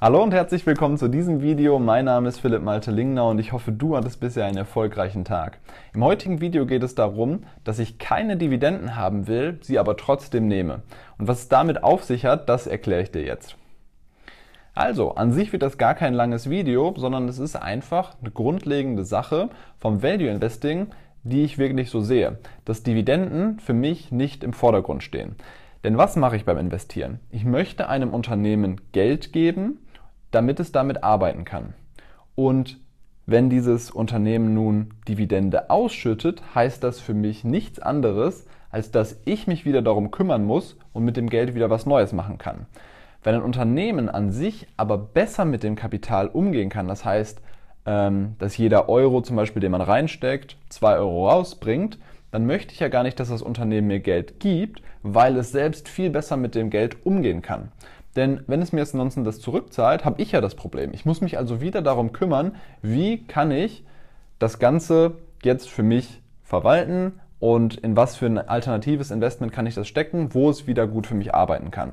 Hallo und herzlich willkommen zu diesem Video. Mein Name ist Philipp Malte Lingner und ich hoffe, du hattest bisher einen erfolgreichen Tag. Im heutigen Video geht es darum, dass ich keine Dividenden haben will, sie aber trotzdem nehme. Und was es damit auf sich hat, das erkläre ich dir jetzt. Also, an sich wird das gar kein langes Video, sondern es ist einfach eine grundlegende Sache vom Value Investing, die ich wirklich so sehe, dass Dividenden für mich nicht im Vordergrund stehen. Denn was mache ich beim Investieren? Ich möchte einem Unternehmen Geld geben, damit es damit arbeiten kann. Und wenn dieses Unternehmen nun Dividende ausschüttet, heißt das für mich nichts anderes, als dass ich mich wieder darum kümmern muss und mit dem Geld wieder was Neues machen kann. Wenn ein Unternehmen an sich aber besser mit dem Kapital umgehen kann, das heißt, ähm, dass jeder Euro zum Beispiel, den man reinsteckt, zwei Euro rausbringt, dann möchte ich ja gar nicht, dass das Unternehmen mir Geld gibt, weil es selbst viel besser mit dem Geld umgehen kann. Denn wenn es mir jetzt ansonsten das zurückzahlt, habe ich ja das Problem. Ich muss mich also wieder darum kümmern, wie kann ich das Ganze jetzt für mich verwalten und in was für ein alternatives Investment kann ich das stecken, wo es wieder gut für mich arbeiten kann.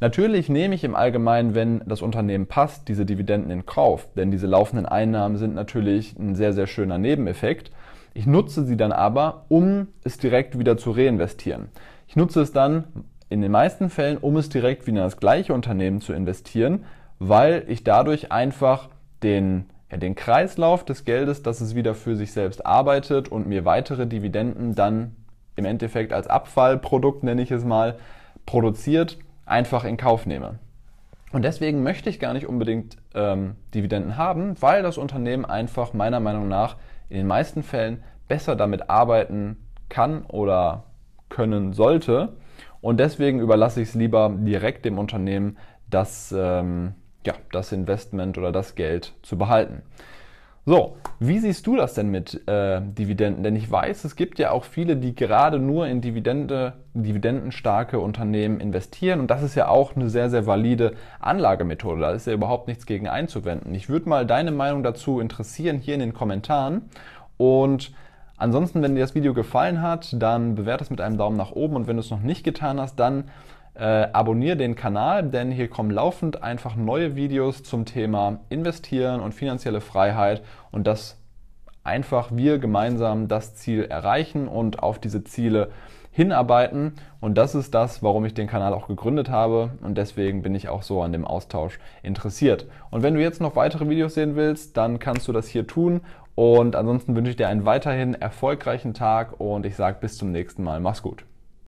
Natürlich nehme ich im Allgemeinen, wenn das Unternehmen passt, diese Dividenden in Kauf, denn diese laufenden Einnahmen sind natürlich ein sehr, sehr schöner Nebeneffekt. Ich nutze sie dann aber, um es direkt wieder zu reinvestieren. Ich nutze es dann in den meisten Fällen, um es direkt wieder in das gleiche Unternehmen zu investieren, weil ich dadurch einfach den, ja, den Kreislauf des Geldes, dass es wieder für sich selbst arbeitet und mir weitere Dividenden dann im Endeffekt als Abfallprodukt, nenne ich es mal, produziert, einfach in Kauf nehme. Und deswegen möchte ich gar nicht unbedingt ähm, Dividenden haben, weil das Unternehmen einfach meiner Meinung nach in den meisten Fällen besser damit arbeiten kann oder können sollte, und deswegen überlasse ich es lieber direkt dem Unternehmen, das, ähm, ja, das Investment oder das Geld zu behalten. So, wie siehst du das denn mit äh, Dividenden? Denn ich weiß, es gibt ja auch viele, die gerade nur in Dividende, dividendenstarke Unternehmen investieren. Und das ist ja auch eine sehr, sehr valide Anlagemethode. Da ist ja überhaupt nichts gegen einzuwenden. Ich würde mal deine Meinung dazu interessieren hier in den Kommentaren. Und Ansonsten, wenn dir das Video gefallen hat, dann bewerte es mit einem Daumen nach oben und wenn du es noch nicht getan hast, dann äh, abonniere den Kanal, denn hier kommen laufend einfach neue Videos zum Thema Investieren und finanzielle Freiheit und dass einfach wir gemeinsam das Ziel erreichen und auf diese Ziele hinarbeiten. Und das ist das, warum ich den Kanal auch gegründet habe. Und deswegen bin ich auch so an dem Austausch interessiert. Und wenn du jetzt noch weitere Videos sehen willst, dann kannst du das hier tun. Und ansonsten wünsche ich dir einen weiterhin erfolgreichen Tag und ich sage bis zum nächsten Mal. Mach's gut.